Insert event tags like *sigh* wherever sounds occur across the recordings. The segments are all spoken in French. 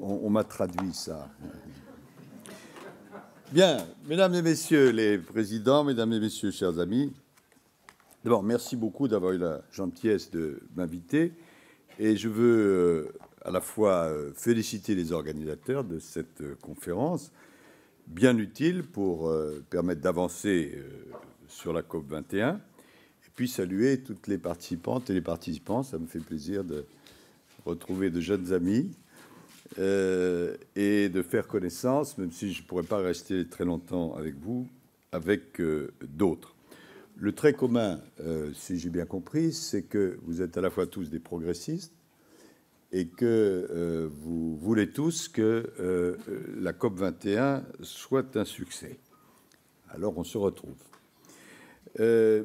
On, on m'a traduit ça. Bien, mesdames et messieurs les présidents, mesdames et messieurs, chers amis, d'abord, merci beaucoup d'avoir eu la gentillesse de m'inviter. Et je veux euh, à la fois euh, féliciter les organisateurs de cette euh, conférence, bien utile pour permettre d'avancer sur la COP 21, puis saluer toutes les participantes et les participants. Ça me fait plaisir de retrouver de jeunes amis euh, et de faire connaissance, même si je ne pourrais pas rester très longtemps avec vous, avec euh, d'autres. Le trait commun, euh, si j'ai bien compris, c'est que vous êtes à la fois tous des progressistes et que vous voulez tous que la COP 21 soit un succès. Alors on se retrouve. Euh,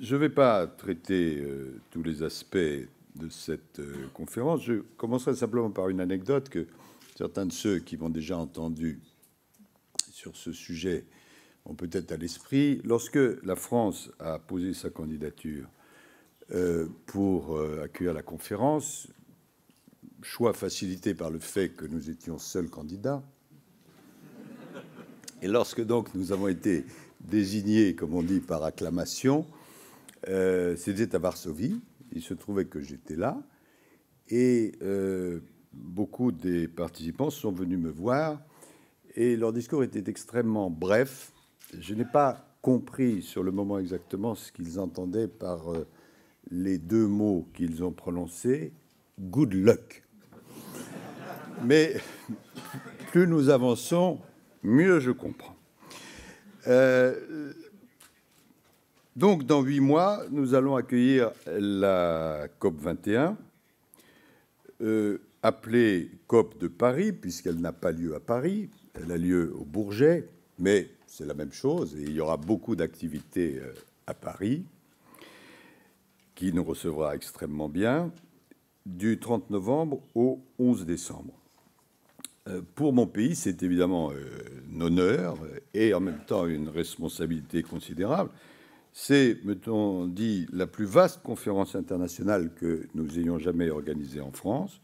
je ne vais pas traiter euh, tous les aspects de cette euh, conférence. Je commencerai simplement par une anecdote que certains de ceux qui m'ont déjà entendu sur ce sujet ont peut-être à l'esprit. Lorsque la France a posé sa candidature euh, pour accueillir la conférence, choix facilité par le fait que nous étions seuls candidats, et lorsque donc nous avons été désignés, comme on dit, par acclamation, euh, C'était à Varsovie. Il se trouvait que j'étais là. Et euh, beaucoup des participants sont venus me voir. Et leur discours était extrêmement bref. Je n'ai pas compris sur le moment exactement ce qu'ils entendaient par euh, les deux mots qu'ils ont prononcés good luck. Mais plus nous avançons, mieux je comprends. Donc, dans huit mois, nous allons accueillir la COP 21, euh, appelée COP de Paris, puisqu'elle n'a pas lieu à Paris, elle a lieu au Bourget, mais c'est la même chose, et il y aura beaucoup d'activités euh, à Paris, qui nous recevra extrêmement bien, du 30 novembre au 11 décembre. Euh, pour mon pays, c'est évidemment un honneur et en même temps une responsabilité considérable, c'est, on dit, la plus vaste conférence internationale que nous ayons jamais organisée en France.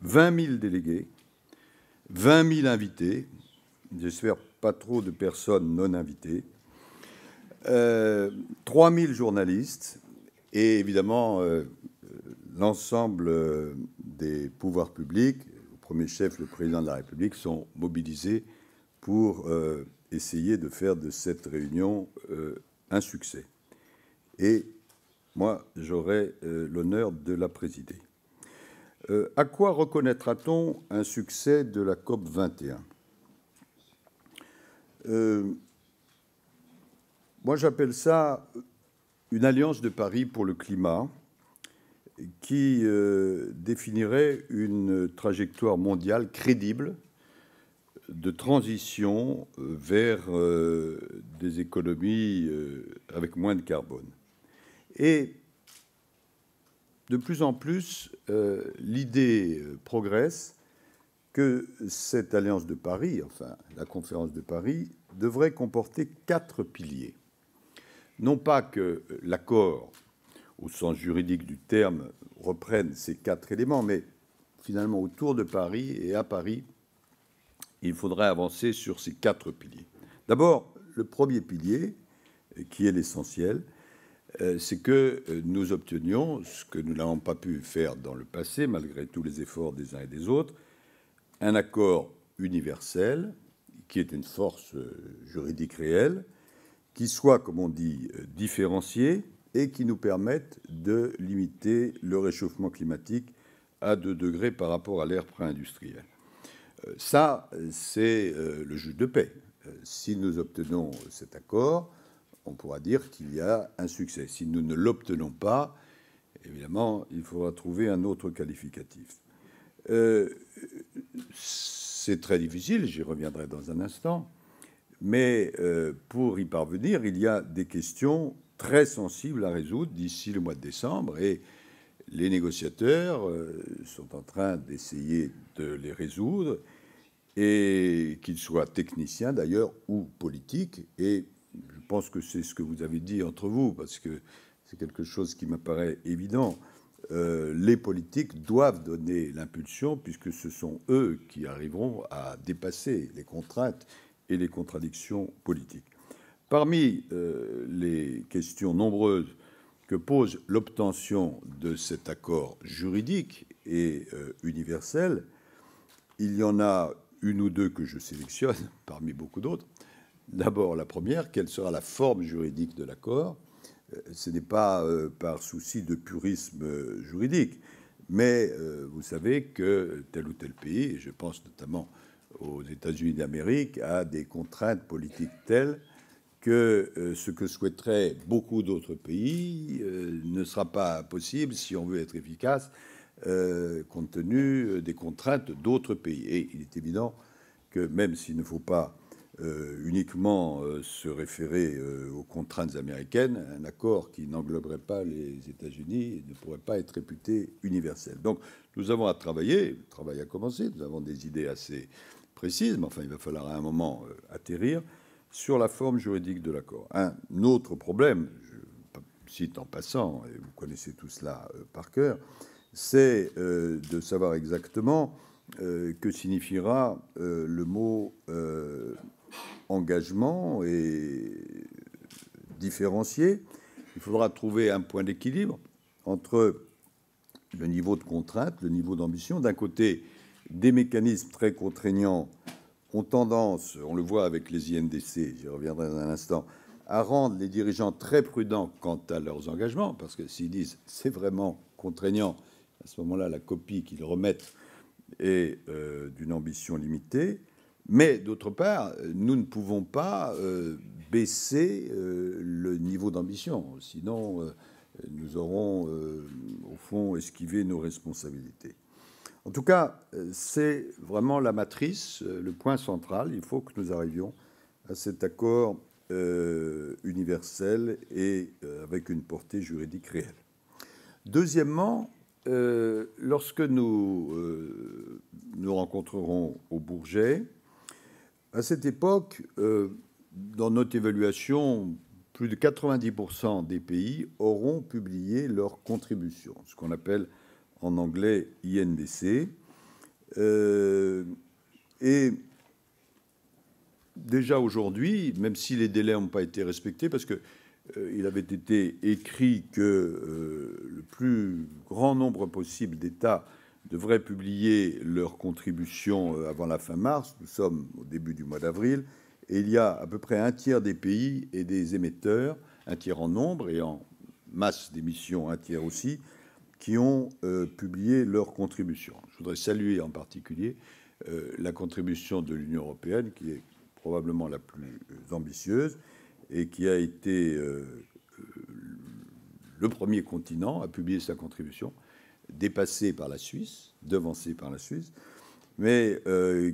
20 000 délégués, 20 000 invités, j'espère pas trop de personnes non invitées, 3 euh, 000 journalistes et évidemment euh, l'ensemble euh, des pouvoirs publics, au premier chef le président de la République, sont mobilisés pour essayer de faire de cette réunion un succès. Et moi, j'aurai euh, l'honneur de la présider. Euh, à quoi reconnaîtra-t-on un succès de la COP 21 euh, Moi, j'appelle ça une alliance de Paris pour le climat qui définirait une trajectoire mondiale crédible de transition euh, vers euh, des économies euh, avec moins de carbone. Et de plus en plus, l'idée progresse que cette alliance de Paris, enfin la conférence de Paris, devrait comporter quatre piliers. Non pas que l'accord, au sens juridique du terme, reprenne ces quatre éléments, mais finalement autour de Paris et à Paris, il faudrait avancer sur ces quatre piliers. D'abord, le premier pilier, euh, qui est l'essentiel, euh, c'est que euh, nous obtenions ce que nous n'avons pas pu faire dans le passé, malgré tous les efforts des uns et des autres, un accord universel, qui est une force juridique réelle, qui soit, comme on dit, différencié et qui nous permette de limiter le réchauffement climatique à 2 degrés par rapport à l'ère pré-industrielle. Euh, ça, c'est euh, le juge de paix. Euh, si nous obtenons cet accord, on pourra dire qu'il y a un succès. Si nous ne l'obtenons pas, évidemment, il faudra trouver un autre qualificatif. c'est très difficile, j'y reviendrai dans un instant, mais pour y parvenir, il y a des questions très sensibles à résoudre d'ici le mois de décembre, et les négociateurs euh, sont en train d'essayer de les résoudre, et qu'ils soient techniciens d'ailleurs ou politiques. Et je pense que c'est ce que vous avez dit entre vous, parce que c'est quelque chose qui m'apparaît évident. Euh, les politiques doivent donner l'impulsion, puisque ce sont eux qui arriveront à dépasser les contraintes et les contradictions politiques. Parmi euh, les questions nombreuses que pose l'obtention de cet accord juridique et euh, universel. Il y en a une ou deux que je sélectionne *laughs* parmi beaucoup d'autres. D'abord, la première, quelle sera la forme juridique de l'accord euh, Ce n'est pas euh, par souci de purisme juridique, mais vous savez que tel ou tel pays, et je pense notamment aux États-Unis d'Amérique, a des contraintes politiques telles que euh, ce que souhaiteraient beaucoup d'autres pays euh, ne sera pas possible si on veut être efficace euh, compte tenu des contraintes d'autres pays. Et il est évident que même s'il ne faut pas uniquement se référer aux contraintes américaines, un accord qui n'engloberait pas les États-Unis ne pourrait pas être réputé universel. Donc nous avons à travailler, le travail a commencé, nous avons des idées assez précises, mais enfin il va falloir à un moment atterrir sur la forme juridique de l'accord. Un autre problème, je cite en passant, et vous connaissez tout cela euh, par cœur, c'est euh, de savoir exactement euh, que signifiera le mot engagement et différencier. Il faudra trouver un point d'équilibre entre le niveau de contrainte, le niveau d'ambition, d'un côté des mécanismes très contraignants ont tendance, on le voit avec les INDC, j'y reviendrai dans un instant, à rendre les dirigeants très prudents quant à leurs engagements, parce que s'ils disent c'est vraiment contraignant, à ce moment-là, la copie qu'ils remettent est euh, d'une ambition limitée. Mais d'autre part, nous ne pouvons pas euh, baisser euh, le niveau d'ambition, sinon nous aurons, au fond, esquivé nos responsabilités. En tout cas, euh, c'est vraiment la matrice, euh, le point central. Il faut que nous arrivions à cet accord euh, universel et avec une portée juridique réelle. Deuxièmement, lorsque nous nous rencontrerons au Bourget, à cette époque, dans notre évaluation, plus de 90% des pays auront publié leurs contributions, ce qu'on appelle en anglais INDC. Euh, et déjà aujourd'hui, même si les délais n'ont pas été respectés, parce que euh, il avait été écrit que euh, le plus grand nombre possible d'États devraient publier leurs contributions avant la fin mars. Nous sommes au début du mois d'avril. Et il y a à peu près un tiers des pays et des émetteurs, un tiers en nombre et en masse d'émissions, un tiers aussi, qui ont euh, publié leurs contributions. Je voudrais saluer en particulier euh, la contribution de l'Union européenne, qui est probablement la plus euh, ambitieuse et qui a été le premier continent à publier sa contribution, dépassé par la Suisse, devancée par la Suisse, mais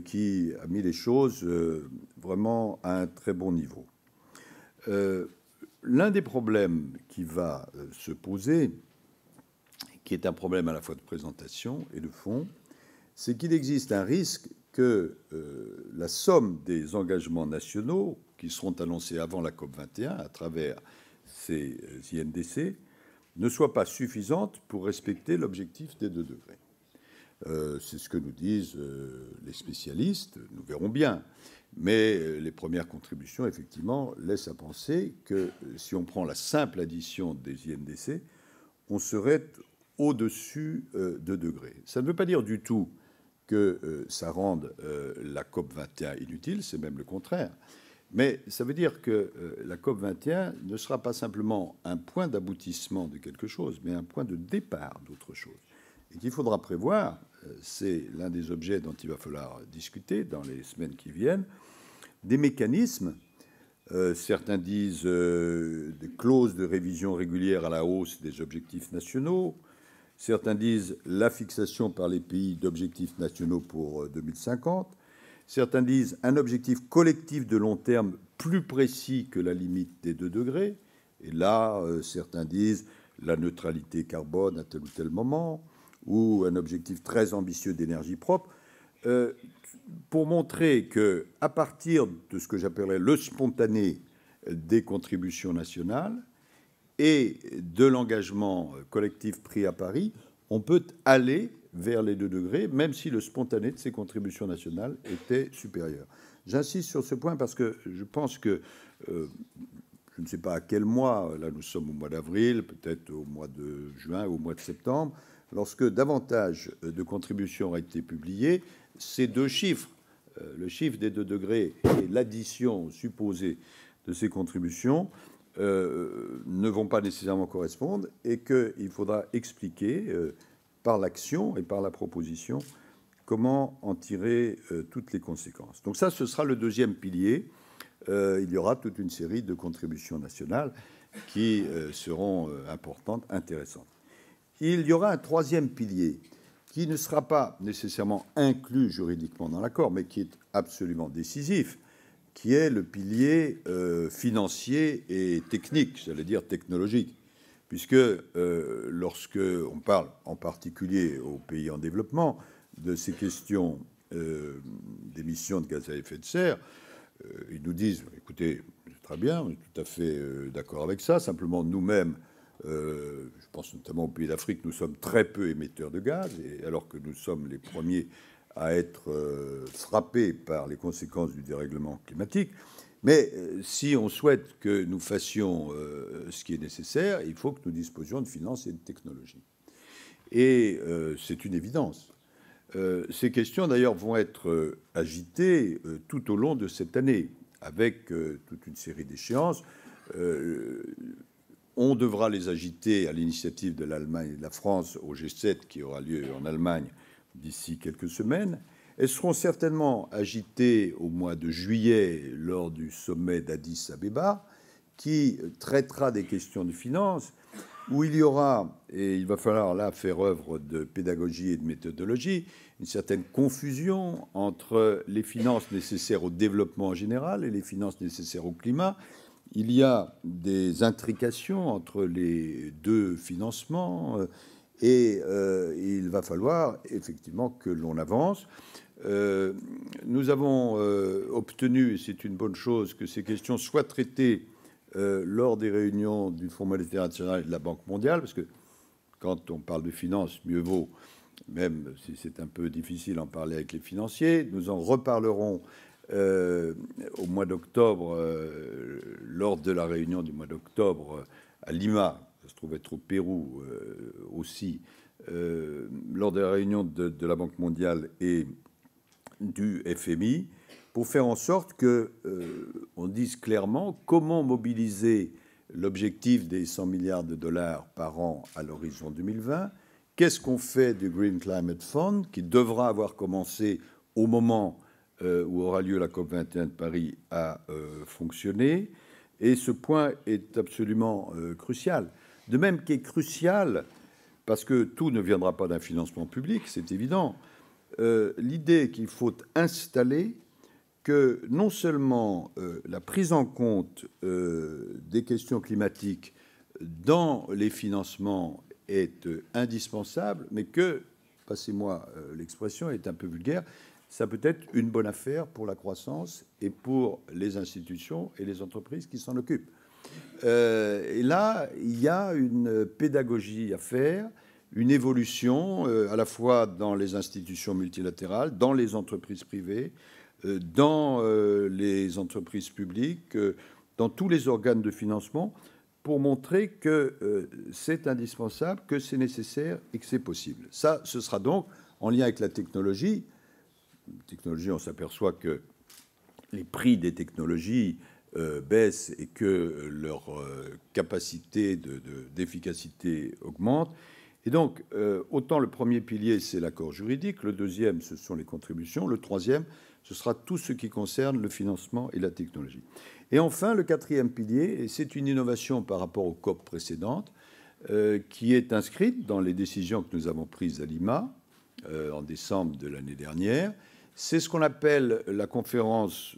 qui a mis les choses vraiment à un très bon niveau. L'un des problèmes qui va se poser, qui est un problème à la fois de présentation et de fond, c'est qu'il existe un risque que euh, la somme des engagements nationaux qui seront annoncés avant la COP21 à travers ces euh, INDC ne soit pas suffisante pour respecter l'objectif des 2 degrés. Euh, c'est ce que nous disent les spécialistes, nous verrons bien. Mais les premières contributions, effectivement, laissent à penser que si on prend la simple addition des INDC, on serait au-dessus euh, de degrés. Ça ne veut pas dire du tout que euh, ça rende euh, la COP 21 inutile, c'est même le contraire. Mais ça veut dire que la COP 21 ne sera pas simplement un point d'aboutissement de quelque chose, mais un point de départ d'autre chose. Et qu'il faudra prévoir, c'est l'un des objets dont il va falloir discuter dans les semaines qui viennent, des mécanismes. certains disent des clauses de révision régulière à la hausse des objectifs nationaux, Certains disent la fixation par les pays d'objectifs nationaux pour 2050. Euh, certains disent un objectif collectif de long terme plus précis que la limite des 2 degrés. Et là, euh, certains disent la neutralité carbone à tel ou tel moment, ou un objectif très ambitieux d'énergie propre, euh, pour montrer que, à partir de ce que j'appellerais le spontané des contributions nationales, et de l'engagement collectif pris à Paris, on peut aller vers les 2 degrés, même si le spontané de ces contributions nationales était supérieur. J'insiste sur ce point parce que je pense que, euh, je ne sais pas à quel mois, là nous sommes au mois d'avril, peut-être au mois de juin, au mois de septembre, lorsque davantage de contributions auraient été publiées, ces deux chiffres, euh, le chiffre des 2 degrés et l'addition supposée de ces contributions, euh, ne vont pas nécessairement correspondre et qu'il faudra expliquer euh, par l'action et par la proposition comment en tirer euh, toutes les conséquences. Donc ça, ce sera le deuxième pilier. il y aura toute une série de contributions nationales qui seront importantes, intéressantes. Il y aura un troisième pilier qui ne sera pas nécessairement inclus juridiquement dans l'accord, mais qui est absolument décisif, qui est le pilier euh, financier et technique, j'allais dire technologique, puisque euh, lorsque on parle en particulier aux pays en développement de ces questions euh, d'émissions de gaz à effet de serre, euh, ils nous disent, écoutez, très bien, on est tout à fait d'accord avec ça, simplement nous-mêmes, je pense notamment aux pays d'Afrique, nous sommes très peu émetteurs de gaz, et alors que nous sommes les premiers à être euh, frappés par les conséquences du dérèglement climatique. Mais euh, si on souhaite que nous fassions euh, ce qui est nécessaire, il faut que nous disposions de finances et de technologies. Et c'est une évidence. ces questions, d'ailleurs, vont être agitées tout au long de cette année, avec toute une série d'échéances. On devra les agiter à l'initiative de l'Allemagne et de la France au G7 qui aura lieu en Allemagne d'ici quelques semaines. Elles seront certainement agitées au mois de juillet lors du sommet d'Addis Abeba, qui traitera des questions de finances, où il y aura, et il va falloir là faire œuvre de pédagogie et de méthodologie, une certaine confusion entre les finances nécessaires au développement en général et les finances nécessaires au climat. Il y a des intrications entre les deux financements et euh, il va falloir effectivement que l'on avance. Euh, nous avons euh, obtenu, et c'est une bonne chose, que ces questions soient traitées lors des réunions du Fonds monétaire international et de la Banque mondiale, parce que quand on parle de finances, mieux vaut, même si c'est un peu difficile en parler avec les financiers, nous en reparlerons au mois d'octobre, lors de la réunion du mois d'octobre à Lima, ça se trouve être au Pérou euh, aussi, euh, lors de la réunion de, la Banque mondiale et du FMI, pour faire en sorte que euh, on dise clairement comment mobiliser l'objectif des 100 milliards de dollars par an à l'horizon 2020. Qu'est-ce qu'on fait du Green Climate Fund, qui devra avoir commencé au moment où aura lieu la COP21 de Paris, à fonctionner Et ce point est absolument crucial de même qui est crucial, parce que tout ne viendra pas d'un financement public, c'est évident, euh, l'idée qu'il faut installer que non seulement euh, la prise en compte euh, des questions climatiques dans les financements est indispensable, mais que, passez-moi l'expression, est un peu vulgaire, ça peut être une bonne affaire pour la croissance et pour les institutions et les entreprises qui s'en occupent. Euh, et là, il y a une pédagogie à faire, une évolution euh, à la fois dans les institutions multilatérales, dans les entreprises privées, euh, dans les entreprises publiques, dans tous les organes de financement, pour montrer que c'est indispensable, que c'est nécessaire et que c'est possible. Ça, ce sera donc en lien avec la technologie. La technologie, on s'aperçoit que les prix des technologies euh, baissent et que euh, leur euh, capacité d'efficacité de, d'efficacité augmente. Et donc, autant le premier pilier, c'est l'accord juridique, le deuxième, ce sont les contributions, le troisième, ce sera tout ce qui concerne le financement et la technologie. Et enfin, le quatrième pilier, et c'est une innovation par rapport aux COP précédentes, qui est inscrite dans les décisions que nous avons prises à Lima en décembre de l'année dernière, c'est ce qu'on appelle la conférence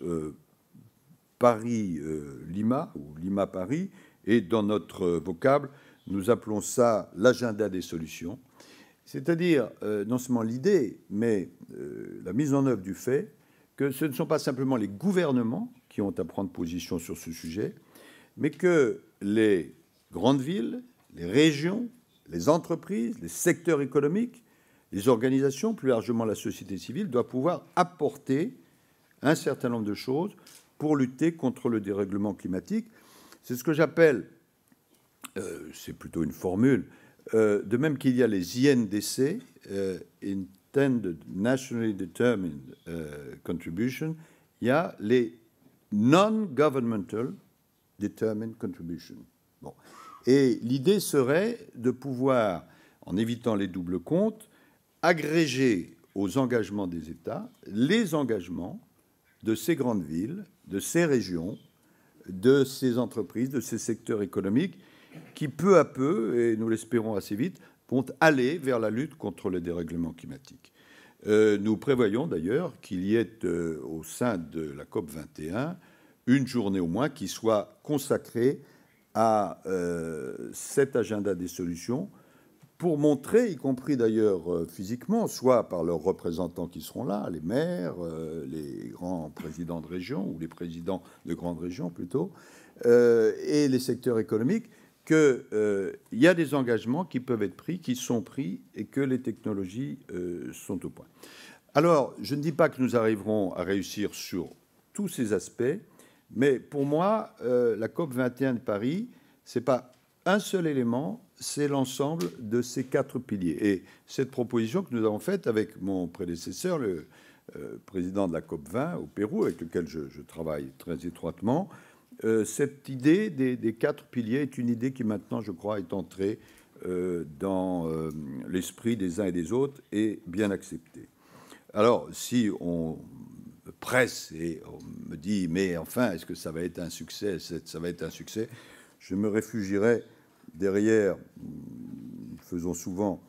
Paris-Lima ou Lima-Paris. Et dans notre vocable, nous appelons ça l'agenda des solutions. C'est-à-dire euh, non seulement l'idée, mais euh, la mise en œuvre du fait que ce ne sont pas simplement les gouvernements qui ont à prendre position sur ce sujet, mais que les grandes villes, les régions, les entreprises, les secteurs économiques, les organisations, plus largement la société civile, doivent pouvoir apporter un certain nombre de choses pour lutter contre le dérèglement climatique. C'est ce que j'appelle, euh, c'est plutôt une formule, euh, de même qu'il y a les INDC, euh, Intended Nationally Determined Contribution, il y a les Non-Governmental Determined Contribution. Bon. Et l'idée serait de pouvoir, en évitant les doubles comptes, agréger aux engagements des États les engagements de ces grandes villes de ces régions, de ces entreprises, de ces secteurs économiques qui, peu à peu, et nous l'espérons assez vite, vont aller vers la lutte contre le dérèglement climatique. Euh, nous prévoyons d'ailleurs qu'il y ait euh, au sein de la COP 21 une journée au moins qui soit consacrée à euh, cet agenda des solutions pour montrer, y compris d'ailleurs euh, physiquement, soit par leurs représentants qui seront là, les maires, euh, les grands présidents de région, ou les présidents de grandes régions plutôt, euh, et les secteurs économiques, qu'il y a des engagements qui peuvent être pris, qui sont pris et que les technologies sont au point. Alors, je ne dis pas que nous arriverons à réussir sur tous ces aspects, mais pour moi, la COP 21 de Paris, ce n'est pas un seul élément, c'est l'ensemble de ces quatre piliers. Et cette proposition que nous avons faite avec mon prédécesseur, le euh, président de la COP 20 au Pérou, avec lequel je, travaille très étroitement, euh, cette idée des, quatre piliers est une idée qui maintenant, je crois, est entrée euh, dans l'esprit des uns et des autres et bien acceptée. Alors, si on presse et on me dit, mais enfin, est-ce que ça va être un succès Ça va être un succès. Je me réfugierai derrière, faisons souvent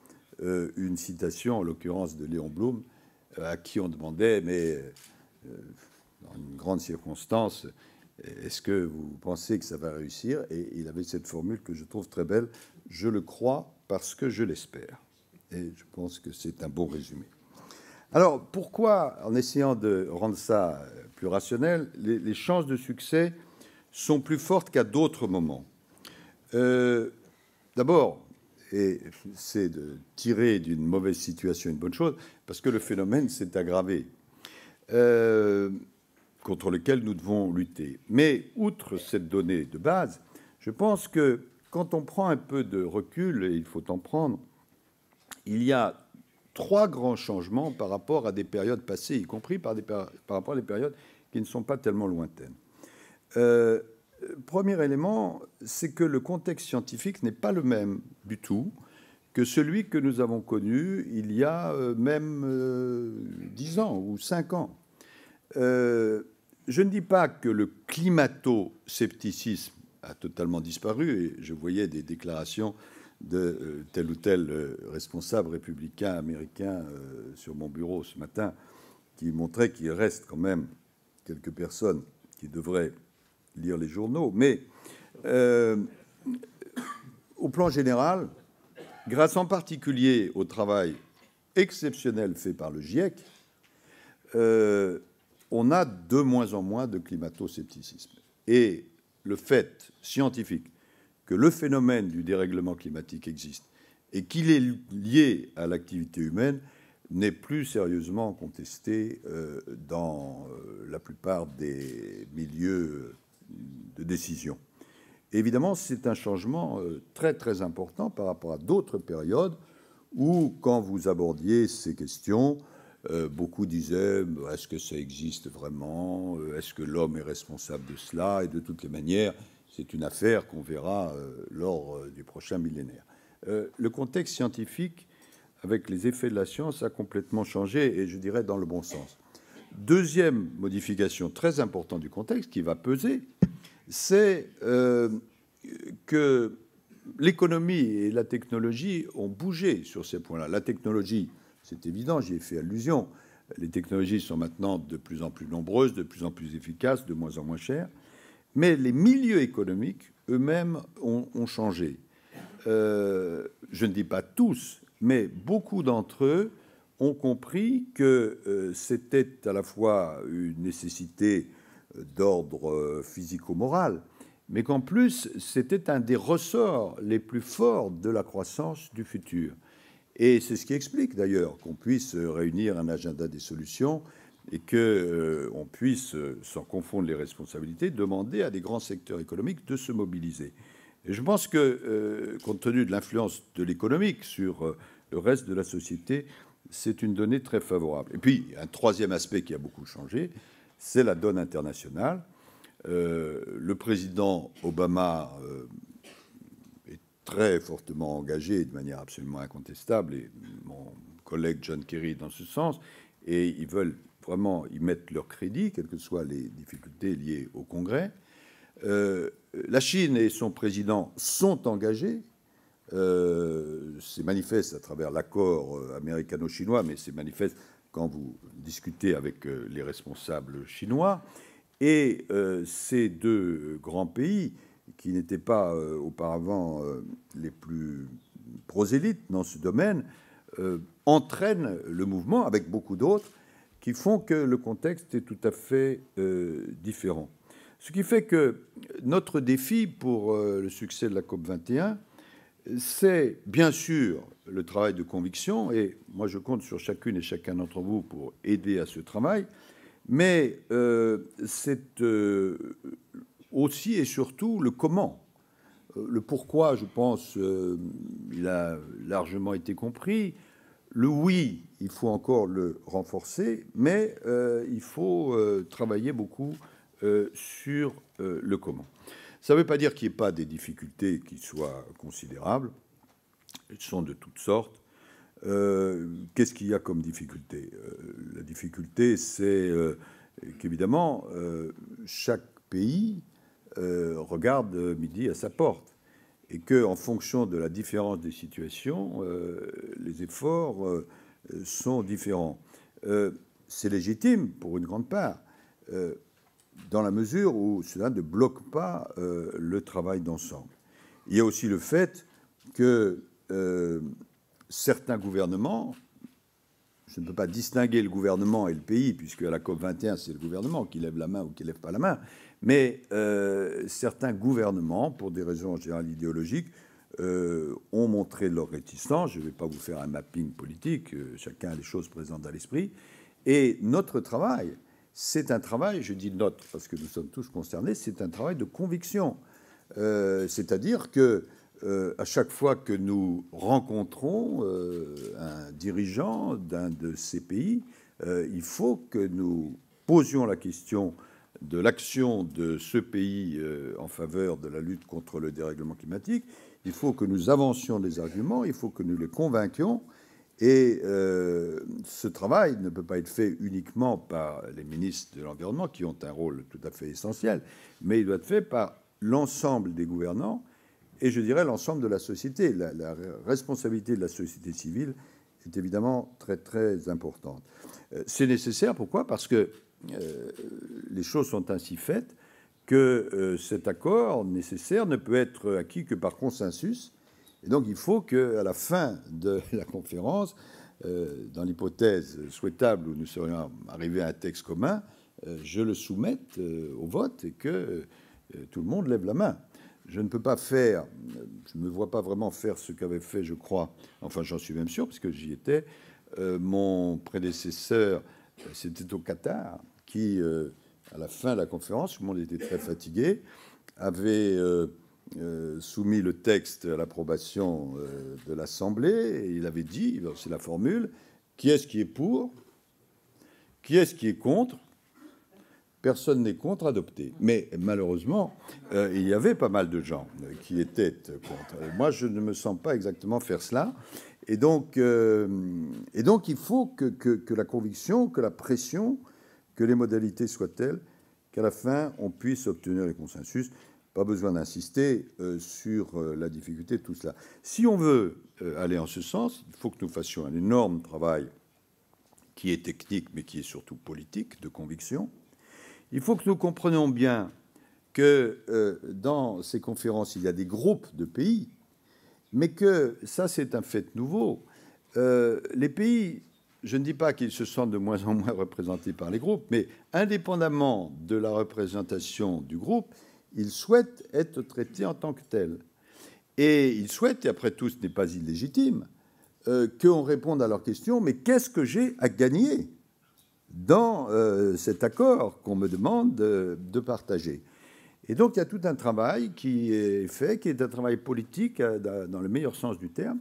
euh, une citation, en l'occurrence de Léon Blum, euh, à qui on demandait, mais euh, dans une grande circonstance, est-ce que vous pensez que ça va réussir Et il avait cette formule que je trouve très belle, je le crois parce que je l'espère. Et je pense que c'est un bon résumé. Alors, pourquoi, en essayant de rendre ça plus rationnel, les chances de succès sont plus fortes qu'à d'autres moments euh, d'abord, et c'est de tirer d'une mauvaise situation une bonne chose, parce que le phénomène s'est aggravé, euh, contre lequel nous devons lutter. Mais outre cette donnée de base, je pense que quand on prend un peu de recul, et il faut en prendre, il y a trois grands changements par rapport à des périodes passées, y compris par, par rapport à des périodes qui ne sont pas tellement lointaines. Euh, premier élément, c'est que le contexte scientifique n'est pas le même du tout que celui que nous avons connu il y a euh, même euh, dix ans ou cinq ans. Euh, je ne dis pas que le climato-scepticisme a totalement disparu, et je voyais des déclarations de tel ou tel responsable républicain américain sur mon bureau ce matin qui montraient qu'il reste quand même quelques personnes qui devraient lire les journaux. Mais euh, au plan général, grâce en particulier au travail exceptionnel fait par le GIEC, euh, on a de moins en moins de climato-scepticisme. Et le fait scientifique que le phénomène du dérèglement climatique existe et qu'il est lié à l'activité humaine n'est plus sérieusement contesté euh, dans la plupart des milieux de décision. évidemment, c'est un changement euh, très très important par rapport à d'autres périodes où, quand vous abordiez ces questions, euh, beaucoup disaient bah, est-ce que ça existe vraiment euh, Est-ce que l'homme est responsable de cela Et de toutes les manières, c'est une affaire qu'on verra lors du prochain millénaire. le contexte scientifique, avec les effets de la science, a complètement changé, et je dirais dans le bon sens. Deuxième modification très importante du contexte qui va peser, c'est euh, que l'économie et la technologie ont bougé sur ces points-là. La technologie, c'est évident, j'y ai fait allusion. Les technologies sont maintenant de plus en plus nombreuses, de plus en plus efficaces, de moins en moins chères. Mais les milieux économiques eux-mêmes ont, changé. Euh, je ne dis pas tous, mais beaucoup d'entre eux ont compris que euh, c'était à la fois une nécessité euh, d'ordre euh, physico-moral, mais qu'en plus c'était un des ressorts les plus forts de la croissance du futur. Et c'est ce qui explique d'ailleurs qu'on puisse réunir un agenda des solutions et que on puisse, sans confondre les responsabilités, demander à des grands secteurs économiques de se mobiliser. Et je pense que, compte tenu de l'influence de l'économique sur le reste de la société, c'est une donnée très favorable. Et puis, un troisième aspect qui a beaucoup changé, c'est la donne internationale. Euh, le président Obama euh, est très fortement engagé de manière absolument incontestable, et mon collègue John Kerry dans ce sens, et ils veulent vraiment y mettre leur crédit, quelles que soient les difficultés liées au Congrès. Euh, la Chine et son président sont engagés, euh, c'est manifeste à travers l'accord euh, américano-chinois, mais c'est manifeste quand vous discutez avec euh, les responsables chinois. Et ces deux grands pays, qui n'étaient pas auparavant les plus prosélytes dans ce domaine, entraînent le mouvement avec beaucoup d'autres qui font que le contexte est tout à fait différent. Ce qui fait que notre défi pour le succès de la COP 21, c'est bien sûr le travail de conviction, et moi je compte sur chacune et chacun d'entre vous pour aider à ce travail, mais euh, c'est euh, aussi et surtout le comment. Euh, le pourquoi, je pense, il a largement été compris. Le oui, il faut encore le renforcer, mais il faut travailler beaucoup sur le comment. Ça ne veut pas dire qu'il n'y ait pas des difficultés qui soient considérables. Elles sont de toutes sortes. Euh, qu'est-ce qu'il y a comme difficulté euh, La difficulté, c'est euh, qu'évidemment, chaque pays regarde midi à sa porte. Et que, en fonction de la différence des situations, les efforts sont différents. c'est légitime pour une grande part dans la mesure où cela ne bloque pas euh, le travail d'ensemble. Il y a aussi le fait que euh, certains gouvernements, je ne peux pas distinguer le gouvernement et le pays, puisque à la COP21, c'est le gouvernement qui lève la main ou qui ne lève pas la main, mais euh, certains gouvernements, pour des raisons en général idéologiques, ont montré leur réticence. Je ne vais pas vous faire un mapping politique, chacun a les choses présentes à l'esprit. Et notre travail, c'est un travail, je dis note parce que nous sommes tous concernés, c'est un travail de conviction. Euh, c'est-à-dire que euh, à chaque fois que nous rencontrons euh, un dirigeant d'un de ces pays, il faut que nous posions la question de l'action de ce pays en faveur de la lutte contre le dérèglement climatique. Il faut que nous avancions les arguments, il faut que nous les convainquions et euh, ce travail ne peut pas être fait uniquement par les ministres de l'Environnement, qui ont un rôle tout à fait essentiel, mais il doit être fait par l'ensemble des gouvernants et je dirais l'ensemble de la société. La, responsabilité de la société civile est évidemment très très importante. Euh, c'est nécessaire, pourquoi Parce que euh, les choses sont ainsi faites que cet accord nécessaire ne peut être acquis que par consensus et donc il faut qu'à la fin de *laughs* la conférence, euh, dans l'hypothèse souhaitable où nous serions arrivés à un texte commun, euh, je le soumette euh, au vote et que tout le monde lève la main. Je ne peux pas faire, je ne me vois pas vraiment faire ce qu'avait fait, je crois, enfin j'en suis même sûr, puisque j'y étais, mon prédécesseur, c'était au Qatar, qui, à la fin de la conférence, tout le monde était très fatigué, avait euh, soumis le texte à l'approbation euh, de l'Assemblée, il avait dit, c'est la formule, qui est-ce qui est pour Qui est-ce qui est contre Personne n'est contre adopté. Mais malheureusement, euh, il y avait pas mal de gens qui étaient contre. moi, je ne me sens pas exactement faire cela. Et donc, et donc il faut que, la conviction, que la pression, que les modalités soient telles qu'à la fin, on puisse obtenir le consensus. Pas besoin d'insister euh, sur euh, la difficulté de tout cela. Si on veut euh, aller en ce sens, il faut que nous fassions un énorme travail qui est technique, mais qui est surtout politique, de conviction. Il faut que nous comprenions bien que dans ces conférences, il y a des groupes de pays, mais que ça, c'est un fait nouveau. les pays, je ne dis pas qu'ils se sentent de moins en moins représentés par les groupes, mais indépendamment de la représentation du groupe, ils souhaitent être traités en tant que tels. Et ils souhaitent, et après tout ce n'est pas illégitime, euh, qu'on réponde à leur question, mais qu'est-ce que j'ai à gagner dans euh, cet accord qu'on me demande de, de partager Et donc il y a tout un travail qui est fait, qui est un travail politique, euh, dans le meilleur sens du terme,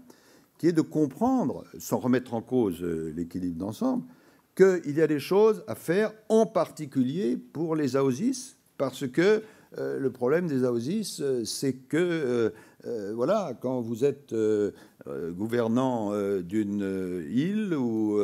qui est de comprendre, sans remettre en cause l'équilibre d'ensemble, qu'il y a des choses à faire, en particulier pour les AOSIS, parce que euh, le problème des AOSIS, euh, c'est que, euh, voilà, quand vous êtes gouvernant d'une île ou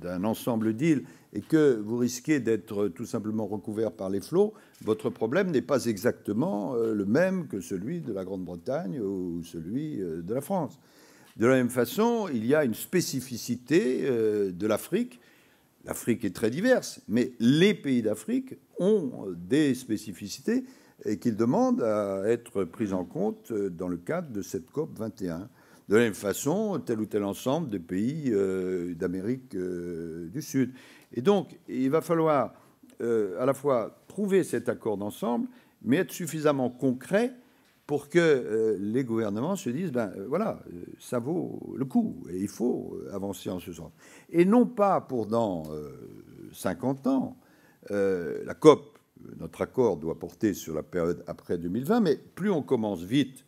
d'un ensemble d'îles et que vous risquez d'être tout simplement recouvert par les flots, votre problème n'est pas exactement le même que celui de la Grande-Bretagne ou celui de la France. De la même façon, il y a une spécificité de l'Afrique L'Afrique est très diverse, mais les pays d'Afrique ont euh, des spécificités et euh, qu'ils demandent à être prises en compte euh, dans le cadre de cette COP 21. De la même façon, tel ou tel ensemble des pays d'Amérique du Sud. Et donc, il va falloir à la fois trouver cet accord d'ensemble, mais être suffisamment concret pour que euh, les gouvernements se disent, ben euh, voilà, euh, ça vaut le coup, et il faut avancer en ce sens. Et non pas pour dans 50 ans, la COP, notre accord doit porter sur la période après 2020, mais plus on commence vite,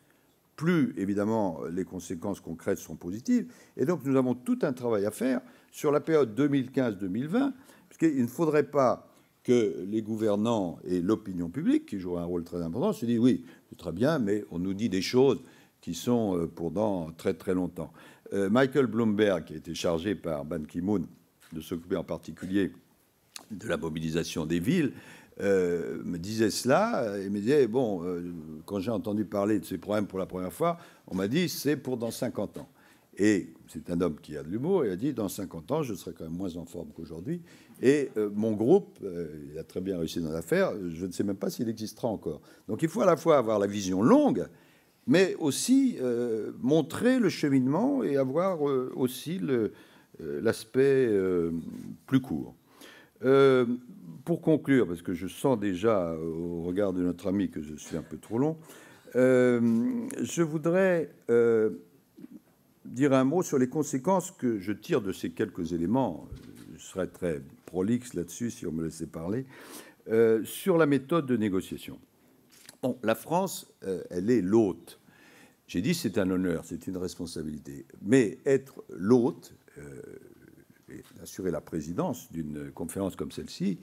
plus évidemment les conséquences concrètes sont positives. Et donc nous avons tout un travail à faire sur la période 2015-2020, puisqu'il ne faudrait pas que les gouvernants et l'opinion publique, qui jouent un rôle très important, se disent oui, c'est très bien, mais on nous dit des choses qui sont euh, pour dans très très longtemps. Euh, Michael Bloomberg, qui a été chargé par Ban Ki-moon de s'occuper en particulier de la mobilisation des villes, euh, me disait cela et me disait bon, quand j'ai entendu parler de ces problèmes pour la première fois, on m'a dit c'est pour dans 50 ans. Et c'est un homme qui a de l'humour et a dit dans 50 ans, je serai quand même moins en forme qu'aujourd'hui et euh, mon groupe, euh, il a très bien réussi dans l'affaire, je ne sais même pas s'il existera encore. Donc il faut à la fois avoir la vision longue, mais aussi euh, montrer le cheminement et avoir aussi l'aspect plus court. pour conclure, parce que je sens déjà au regard de notre ami que je suis un peu trop long, je voudrais dire un mot sur les conséquences que je tire de ces quelques éléments. Je serais très prolixe là-dessus, si on me laissait parler, euh, sur la méthode de négociation. Bon, la France, euh, elle est l'hôte. J'ai dit c'est un honneur, c'est une responsabilité. Mais être l'hôte, euh, et assurer la présidence d'une conférence comme celle-ci,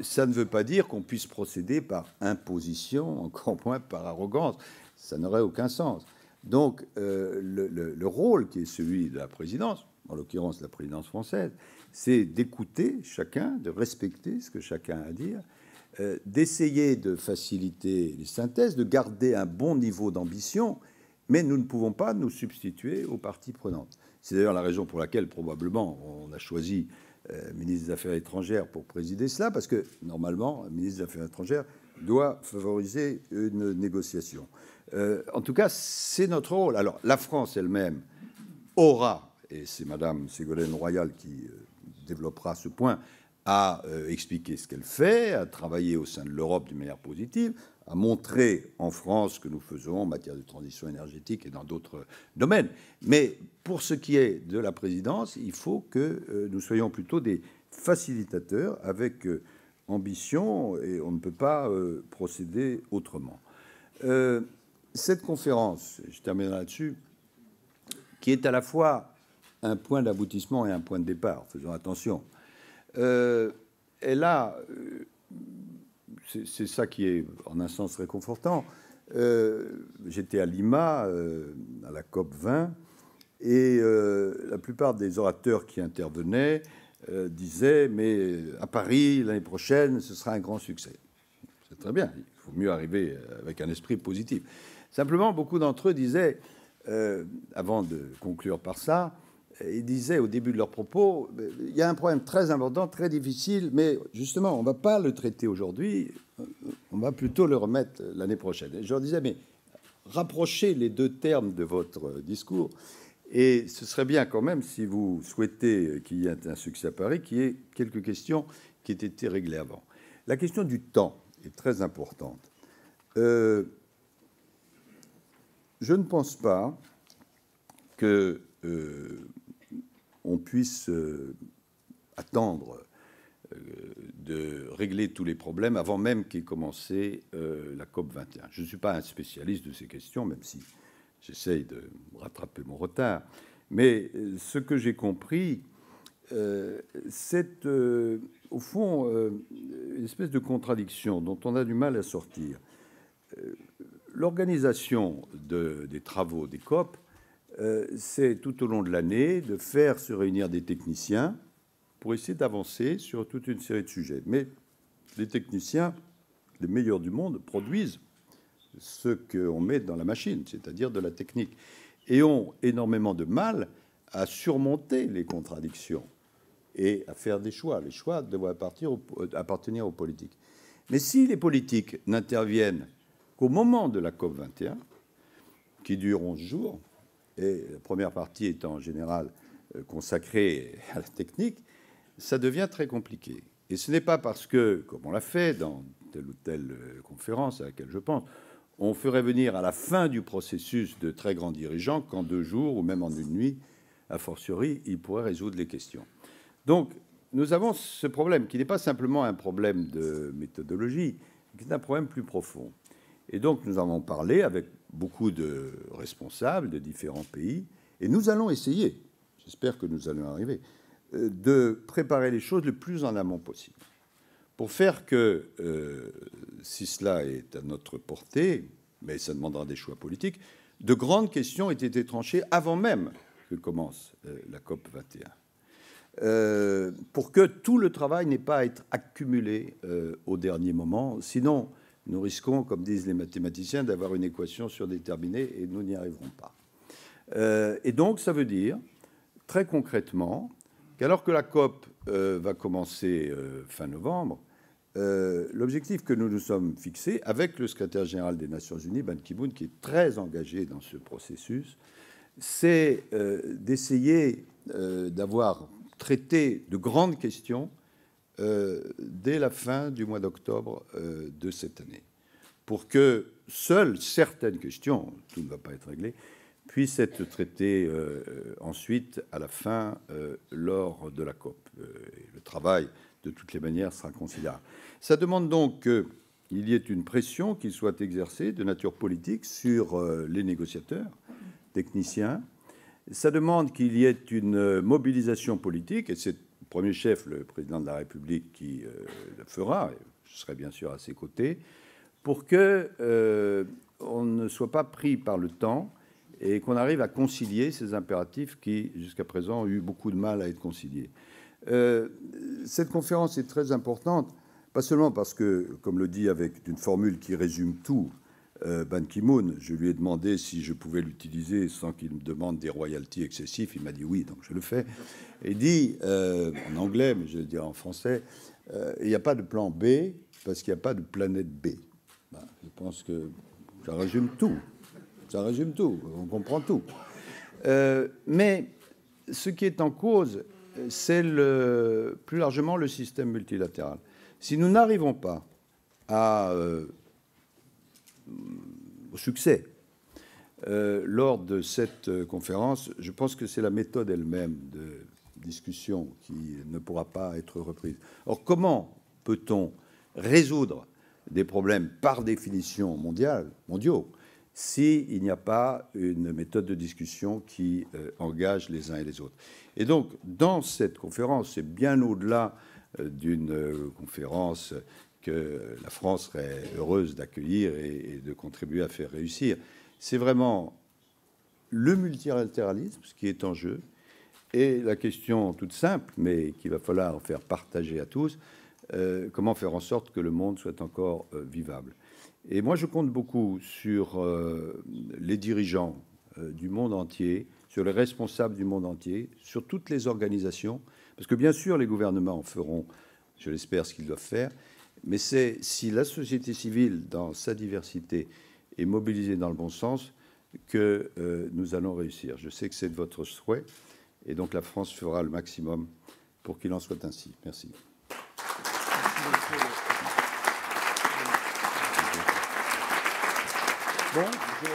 ça ne veut pas dire qu'on puisse procéder par imposition, *laughs* encore moins par arrogance. Ça n'aurait aucun sens. Donc le, le, rôle qui est celui de la présidence, en l'occurrence la présidence française, c'est d'écouter chacun, de respecter ce que chacun a à dire, euh, d'essayer de faciliter les synthèses, de garder un bon niveau d'ambition, mais nous ne pouvons pas nous substituer aux parties prenantes. C'est d'ailleurs la raison pour laquelle probablement on a choisi le euh, ministre des Affaires étrangères pour présider cela, parce que normalement, le ministre des Affaires étrangères doit favoriser une négociation. Euh, en tout cas, c'est notre rôle. Alors, la France elle-même aura et c'est Madame Ségolène Royal qui euh, développera ce point, à euh, expliquer ce qu'elle fait, à travailler au sein de l'Europe d'une manière positive, à montrer en France ce que nous faisons en matière de transition énergétique et dans d'autres euh, domaines. Mais pour ce qui est de la présidence, il faut que nous soyons plutôt des facilitateurs avec ambition et on ne peut pas procéder autrement. cette conférence, je termine là-dessus, qui est à la fois un point d'aboutissement et un point de départ. Faisons attention. Euh, et là, euh, c'est ça qui est en un sens réconfortant. Euh, j'étais à Lima, à la COP 20, et la plupart des orateurs qui intervenaient disaient, mais à Paris, l'année prochaine, ce sera un grand succès. C'est très bien, il faut mieux arriver avec un esprit positif. Simplement, beaucoup d'entre eux disaient, avant de conclure par ça, euh, ils disaient au début de leur propos, il y a un problème très important, très difficile, mais justement, on ne va pas le traiter aujourd'hui, euh, on va plutôt le remettre l'année prochaine. Et je leur disais, mais rapprochez les deux termes de votre euh, discours, et ce serait bien quand même, si vous souhaitez qu'il y ait un succès à Paris, qu'il y ait quelques questions qui aient été réglées avant. La question du temps est très importante. je ne pense pas que on puisse euh, attendre euh, de régler tous les problèmes avant même qu'ait commencé euh, la COP 21. Je ne suis pas un spécialiste de ces questions, même si j'essaye de rattraper mon retard. Mais ce que j'ai compris, c'est au fond une espèce de contradiction dont on a du mal à sortir. L'organisation des travaux des COP euh, c'est tout au long de l'année de faire se réunir des techniciens pour essayer d'avancer sur toute une série de sujets. Mais les techniciens, les meilleurs du monde, produisent ce qu'on met dans la machine, c'est-à-dire de la technique, et ont énormément de mal à surmonter les contradictions et à faire des choix. Les choix doivent appartenir aux politiques. Mais si les politiques n'interviennent qu'au moment de la COP 21, qui dure 11 jours, et la première partie est en général euh, consacrée *laughs* à la technique, ça devient très compliqué. Et ce n'est pas parce que, comme on l'a fait dans telle ou telle euh, conférence à laquelle je pense, on ferait venir à la fin du processus de très grands dirigeants qu'en deux jours ou même en une nuit, a fortiori, ils pourraient résoudre les questions. Donc, nous avons ce problème qui n'est pas simplement un problème de méthodologie, qui est un problème plus profond. Et donc nous avons parlé avec beaucoup de responsables de différents pays, et nous allons essayer, j'espère que nous allons arriver, euh, de préparer les choses le plus en amont possible. Pour faire que, euh, si cela est à notre portée, mais ça demandera des choix politiques, de grandes questions aient été tranchées avant même que commence euh, la COP 21. pour que tout le travail n'ait pas à être accumulé au dernier moment. Sinon, nous risquons, comme disent les mathématiciens, d'avoir une équation surdéterminée et nous n'y arriverons pas. Euh, et donc, ça veut dire, très concrètement, qu'alors que la COP euh, va commencer euh, fin novembre, l'objectif que nous nous sommes fixés avec le secrétaire général des Nations Unies, Ban Ki-moon, qui est très engagé dans ce processus, c'est d'essayer d'avoir traité de grandes questions euh, dès la fin du mois d'octobre euh, de cette année, pour que seules certaines questions, tout ne va pas être réglé, puissent être traitées euh, ensuite à la fin lors de la COP. le travail, de toutes les manières, sera considérable. Ça demande donc qu'il y ait une pression qui soit exercée de nature politique sur les négociateurs, techniciens. Ça demande qu'il y ait une mobilisation politique, et c'est premier chef, le président de la République qui euh, le fera, je serai bien sûr à ses côtés, pour que euh, on ne soit pas pris par le temps et qu'on arrive à concilier ces impératifs qui, jusqu'à présent, ont eu beaucoup de mal à être conciliés. Euh, cette conférence est très importante, pas seulement parce que, comme le dit avec une formule qui résume tout, euh, Ban Ki-moon. Je lui ai demandé si je pouvais l'utiliser sans qu'il me demande des royalties excessives. Il m'a dit oui, donc je le fais. Il dit euh, en anglais, mais je vais dire en français, euh, il n'y a pas de plan B parce qu'il n'y a pas de planète B. Bah, je pense que ça résume tout. Ça résume tout. On comprend tout. mais ce qui est en cause, c'est plus largement le système multilatéral. Si nous n'arrivons pas à au succès. Euh, lors de cette euh, conférence, je pense que c'est la méthode elle-même de discussion qui ne pourra pas être reprise. Or, comment peut-on résoudre des problèmes par définition mondiale, mondiaux s'il si n'y a pas une méthode de discussion qui euh, engage les uns et les autres Et donc, dans cette conférence, c'est bien au-delà d'une conférence la France serait heureuse d'accueillir et, de contribuer à faire réussir. C'est vraiment le multilatéralisme ce qui est en jeu et la question toute simple, mais qu'il va falloir faire partager à tous, euh, comment faire en sorte que le monde soit encore euh, vivable. Et moi, je compte beaucoup sur euh, les dirigeants du monde entier, sur les responsables du monde entier, sur toutes les organisations, parce que bien sûr, les gouvernements feront, je l'espère, ce qu'ils doivent faire, mais c'est si la société civile, dans sa diversité, est mobilisée dans le bon sens, que euh, nous allons réussir. Je sais que c'est de votre souhait, et donc la France fera le maximum pour qu'il en soit ainsi. Merci. Bon, je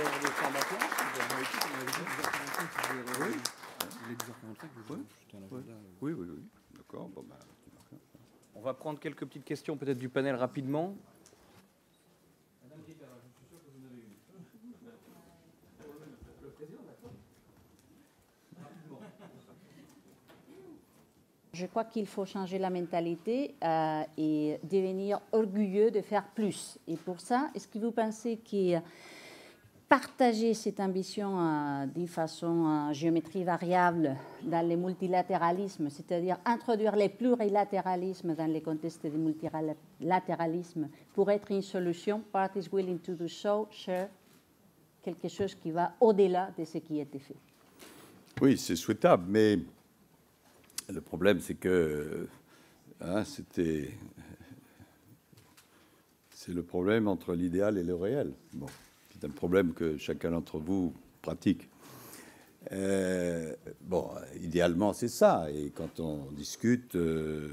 Oui, oui, oui. D'accord. Bon, ben. On va prendre quelques petites questions peut-être du panel rapidement. Je crois qu'il faut changer la mentalité euh, et devenir orgueilleux de faire plus. Et pour ça, est-ce que vous pensez que partager cette ambition euh, d'une façon euh, géométrie variable dans les multilatéralisme, c'est-à-dire introduire les plurilatéralismes dans les contextes du multilatéralisme pour être une solution, parties willing to do so, share quelque chose qui va au-delà de ce qui a été fait. Oui, c'est souhaitable, mais le problème, c'est que hein, c'était. C'est le problème entre l'idéal et le réel. Bon un problème que chacun d'entre vous pratique. Euh, bon, idéalement, c'est ça. Et quand on discute, euh,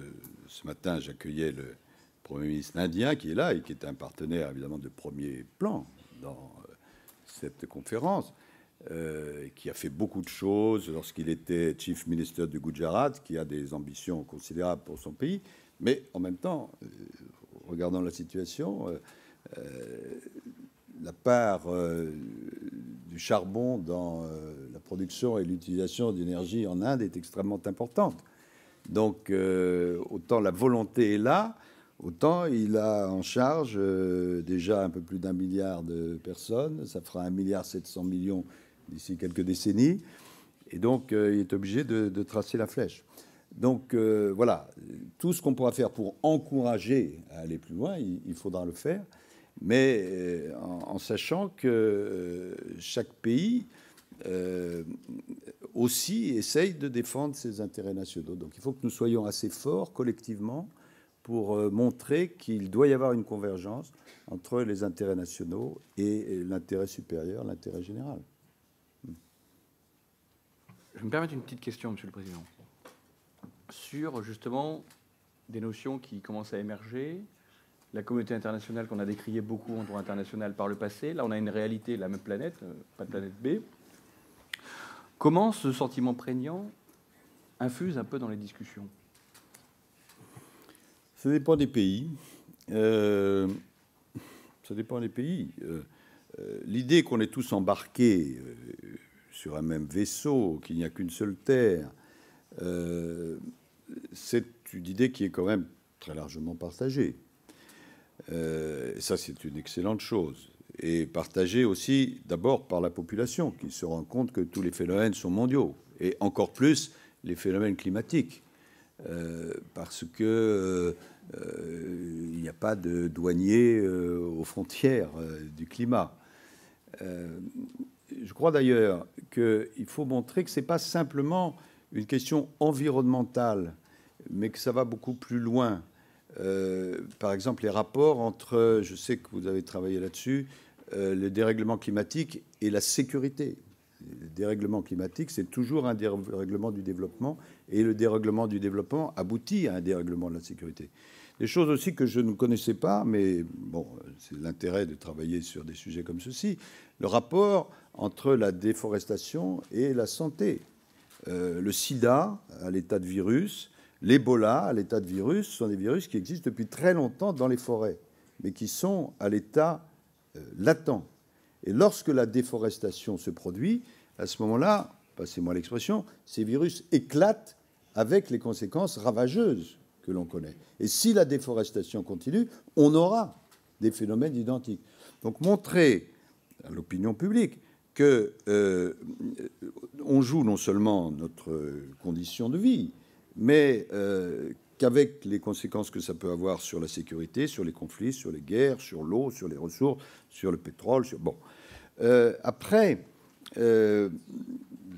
ce matin, j'accueillais le Premier ministre indien qui est là et qui est un partenaire évidemment de premier plan dans euh, cette conférence, qui a fait beaucoup de choses lorsqu'il était chief minister du Gujarat, qui a des ambitions considérables pour son pays. Mais en même temps, regardant la situation, la part euh, du charbon dans euh, la production et l'utilisation d'énergie en Inde est extrêmement importante. Donc, euh, autant la volonté est là, autant il a en charge déjà un peu plus d'un milliard de personnes. Ça fera un milliard 700 millions d'ici quelques décennies. Et donc, il est obligé de, tracer la flèche. Donc, voilà, tout ce qu'on pourra faire pour encourager à aller plus loin, il faudra le faire mais euh, en, sachant que euh, chaque pays euh, aussi essaye de défendre ses intérêts nationaux. Donc il faut que nous soyons assez forts collectivement pour montrer qu'il doit y avoir une convergence entre les intérêts nationaux et l'intérêt supérieur, l'intérêt général. Je me permets une petite question, Monsieur le Président, sur justement des notions qui commencent à émerger, la communauté internationale qu'on a décriée beaucoup en droit international par le passé. Là, on a une réalité, la même planète, euh, pas de planète B. Comment ce sentiment prégnant infuse un peu dans les discussions Ça dépend des pays. Euh, ça dépend des pays. Euh, l'idée qu'on est tous embarqués sur un même vaisseau, qu'il n'y a qu'une seule Terre, c'est une idée qui est quand même très largement partagée. Euh, ça, c'est une excellente chose. Et partagée aussi d'abord par la population qui se rend compte que tous les phénomènes sont mondiaux et encore plus les phénomènes climatiques. Euh, parce que euh, il n'y a pas de douaniers aux frontières du climat. je crois d'ailleurs qu'il faut montrer que ce n'est pas simplement une question environnementale, mais que ça va beaucoup plus loin euh, par exemple, les rapports entre, je sais que vous avez travaillé là-dessus, euh, le dérèglement climatique et la sécurité. Le dérèglement climatique, c'est toujours un dérèglement du développement, et le dérèglement du développement aboutit à un dérèglement de la sécurité. Des choses aussi que je ne connaissais pas, mais bon, c'est l'intérêt de travailler sur des sujets comme ceci, le rapport entre la déforestation et la santé. Euh, le sida, à l'état de virus, L'Ebola, à l'état de virus, sont des virus qui existent depuis très longtemps dans les forêts, mais qui sont à l'état euh, latent. Et lorsque la déforestation se produit, à ce moment-là, passez-moi l'expression, ces virus éclatent avec les conséquences ravageuses que l'on connaît. Et si la déforestation continue, on aura des phénomènes identiques. Donc montrer à l'opinion publique qu'on euh, joue non seulement notre condition de vie, mais euh, qu'avec les conséquences que ça peut avoir sur la sécurité, sur les conflits, sur les guerres, sur l'eau, sur les ressources, sur le pétrole. Sur... Bon. Euh, après, euh,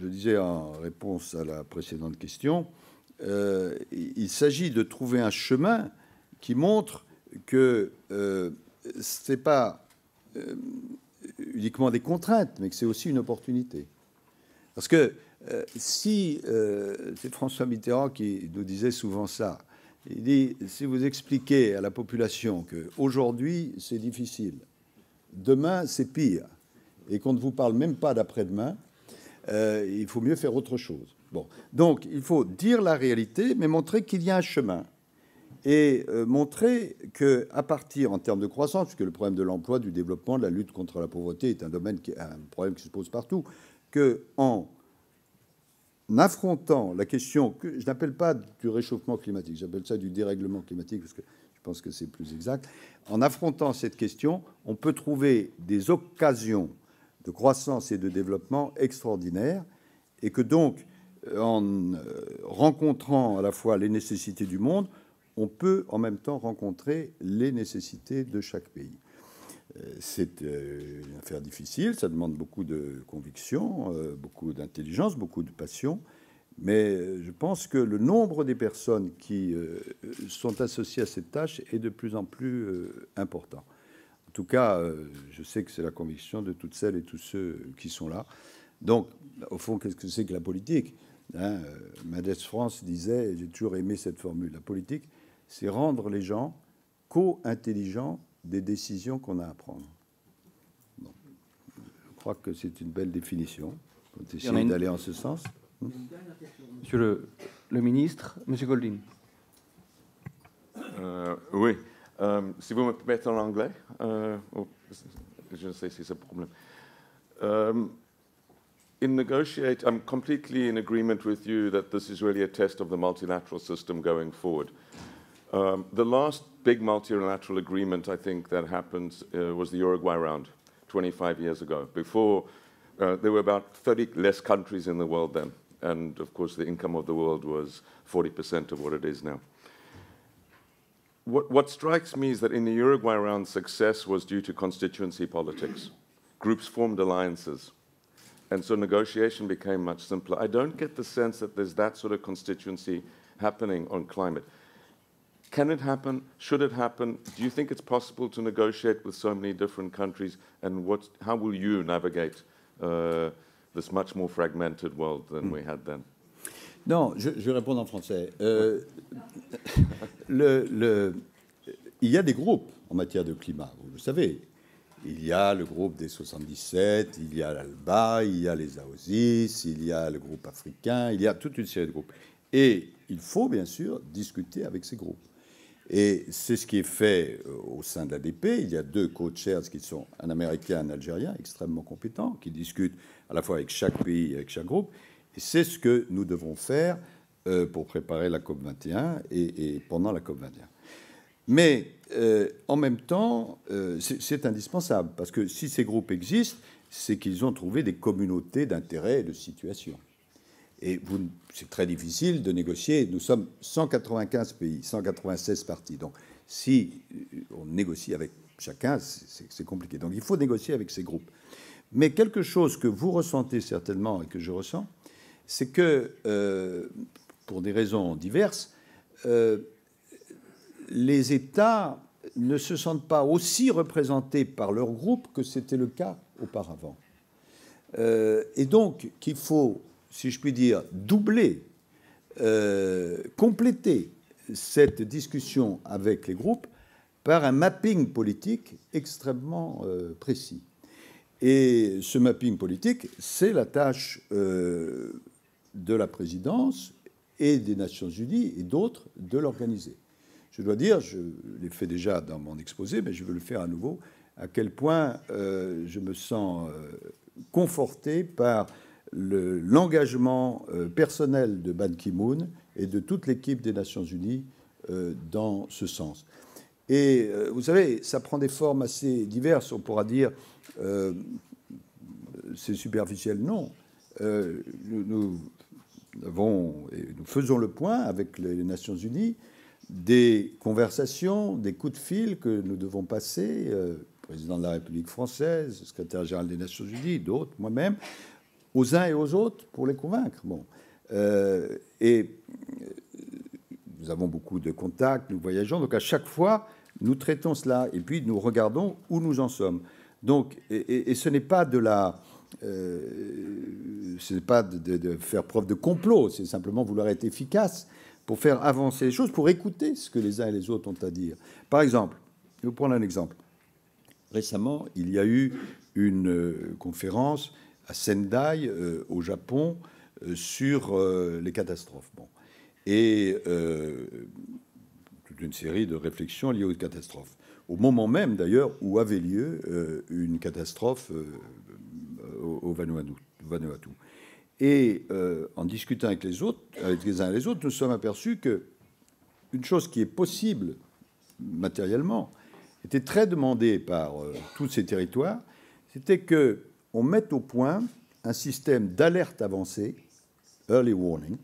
je disais en réponse à la précédente question, il s'agit de trouver un chemin qui montre que ce n'est pas uniquement des contraintes, mais que c'est aussi une opportunité. Parce que euh, si euh, c'est François Mitterrand qui nous disait souvent ça, il dit si vous expliquez à la population que aujourd'hui c'est difficile, demain c'est pire, et qu'on ne vous parle même pas d'après-demain, euh, il faut mieux faire autre chose. Bon, donc il faut dire la réalité, mais montrer qu'il y a un chemin et montrer que, à partir en termes de croissance, puisque le problème de l'emploi, du développement, de la lutte contre la pauvreté est un domaine, qui, un problème qui se pose partout, que en en affrontant la question que je n'appelle pas du réchauffement climatique, j'appelle ça du dérèglement climatique parce que je pense que c'est plus exact. En affrontant cette question, on peut trouver des occasions de croissance et de développement extraordinaires et que donc, euh, en euh, rencontrant à la fois les nécessités du monde, on peut en même temps rencontrer les nécessités de chaque pays c'est euh, une affaire difficile, ça demande beaucoup de conviction, euh, beaucoup d'intelligence, beaucoup de passion. Mais euh, je pense que le nombre des personnes qui sont associées à cette tâche est de plus en plus important. En tout cas, je sais que c'est la conviction de toutes celles et tous ceux qui sont là. Donc, au fond, qu'est-ce que c'est que la politique hein France disait, j'ai toujours aimé cette formule, la politique, c'est rendre les gens co-intelligents des décisions qu'on a à prendre. Je crois que c'est une belle définition. On essayer d'aller en ce sens. Hmm. Monsieur le, ministre, Monsieur Goldin. Euh, oui. Euh, si vous me permettez en anglais, euh, oh, je ne sais si c'est un problème. in negotiate, I'm completely in agreement with you that this is really a test of the multilateral system going forward. Um, the last big multilateral agreement, I think, that happened uh, was the Uruguay round 25 years ago. Before, uh, there were about 30 less countries in the world then. And of course, the income of the world was 40% of what it is now. What, what strikes me is that in the Uruguay round, success was due to constituency politics. Groups formed alliances. And so negotiation became much simpler. I don't get the sense that there's that sort of constituency happening on climate. Can it happen? Should it happen? Do you think it's possible to negotiate with so many different countries? And what, how will you navigate uh, this much more fragmented world than we had then? Non, je, je vais répondre en français. Euh, *laughs* le, le, il y a des groupes en matière de climat, vous le savez. Il y a le groupe des 77, il y a l'ALBA, il y a les AOSIS, il y a le groupe africain, il y a toute une série de groupes. Et il faut bien sûr discuter avec ces groupes. Et c'est ce qui est fait euh, au sein de l'ADP. Il y a deux co-chairs qui sont un Américain et un Algérien extrêmement compétents, qui discutent à la fois avec chaque pays et avec chaque groupe. Et c'est ce que nous devons faire euh, pour préparer la COP21 et, pendant la COP21. Mais euh, en même temps, c'est indispensable, parce que si ces groupes existent, c'est qu'ils ont trouvé des communautés d'intérêts et de situation. Et c'est très difficile de négocier. Nous sommes 195 pays, 196 partis. Donc, si euh, on négocie avec chacun, c'est compliqué. Donc, il faut négocier avec ces groupes. Mais quelque chose que vous ressentez certainement et que je ressens, c'est que, euh, pour des raisons diverses, euh, les États ne se sentent pas aussi représentés par leur groupe que c'était le cas auparavant. et donc qu'il faut si je puis dire, doubler, euh, compléter cette discussion avec les groupes par un mapping politique extrêmement euh, précis. Et ce mapping politique, c'est la tâche euh, de la présidence et des Nations Unies et d'autres de l'organiser. Je dois dire, je l'ai fait déjà dans mon exposé, mais je veux le faire à nouveau, à quel point je me sens conforté par l'engagement euh, personnel de Ban Ki-moon et de toute l'équipe des Nations Unies euh, dans ce sens. Et euh, vous savez, ça prend des formes assez diverses. On pourra dire euh, c'est superficiel, non. nous, avons, et nous faisons le point avec les Nations Unies des conversations, des coups de fil que nous devons passer, euh, président de la République française, secrétaire général des Nations Unies, d'autres, moi-même, aux uns et aux autres pour les convaincre. Bon. Euh, et euh, nous avons beaucoup de contacts, nous voyageons, donc à chaque fois, nous traitons cela et puis nous regardons où nous en sommes. Donc, et, ce n'est pas de la. Euh, ce n'est pas de, faire preuve de complot, c'est simplement vouloir être efficace pour faire avancer les choses, pour écouter ce que les uns et les autres ont à dire. Par exemple, je vais vous prendre un exemple. Récemment, il y a eu une conférence à Sendai, euh, au Japon, euh, sur euh, les catastrophes. Bon. Et toute une série de réflexions liées aux catastrophes. Au moment même, d'ailleurs, où avait lieu une catastrophe au, Vanuatu, Et en discutant avec les autres, avec les uns et les autres, nous sommes aperçus que une chose qui est possible matériellement, était très demandée par tous ces territoires, c'était que on met au point un système d'alerte avancée, early warning,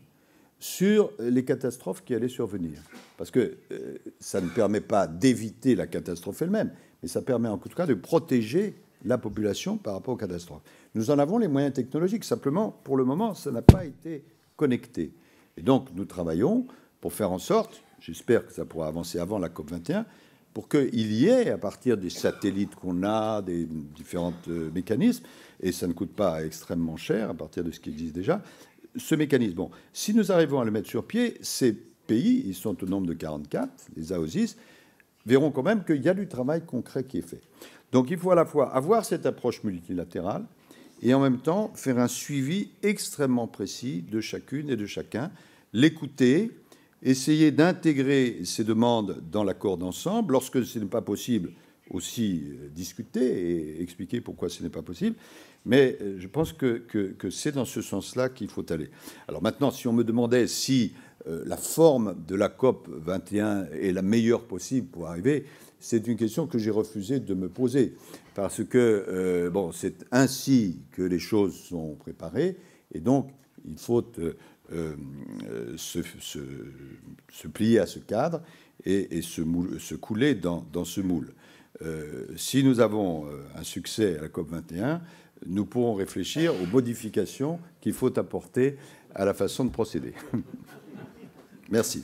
sur les catastrophes qui allaient survenir. Parce que euh, ça ne permet pas d'éviter la catastrophe elle-même, mais ça permet en tout cas de protéger la population par rapport aux catastrophes. Nous en avons les moyens technologiques, simplement pour le moment, ça n'a pas été connecté. Et donc nous travaillons pour faire en sorte, j'espère que ça pourra avancer avant la COP 21, pour qu'il y ait, à partir des satellites qu'on a, des différents euh, mécanismes, et ça ne coûte pas extrêmement cher à partir de ce qui existe déjà, ce mécanisme. Bon, si nous arrivons à le mettre sur pied, ces pays, ils sont au nombre de 44, les AOSIS, verront quand même qu'il y a du travail concret qui est fait. Donc il faut à la fois avoir cette approche multilatérale et en même temps faire un suivi extrêmement précis de chacune et de chacun, l'écouter, essayer d'intégrer ces demandes dans l'accord d'ensemble. Lorsque ce n'est pas possible, aussi euh, discuter et expliquer pourquoi ce n'est pas possible. Mais euh, je pense que, c'est dans ce sens-là qu'il faut aller. Alors maintenant, si on me demandait si euh, la forme de la COP 21 est la meilleure possible pour arriver, c'est une question que j'ai refusé de me poser. Parce que, bon, c'est ainsi que les choses sont préparées. Et donc, il faut... Euh, se, plier à ce cadre et, se, couler dans, ce moule. Euh, si nous avons euh, un succès à la COP21, nous pourrons réfléchir aux modifications qu'il faut apporter à la façon de procéder. *laughs* Merci.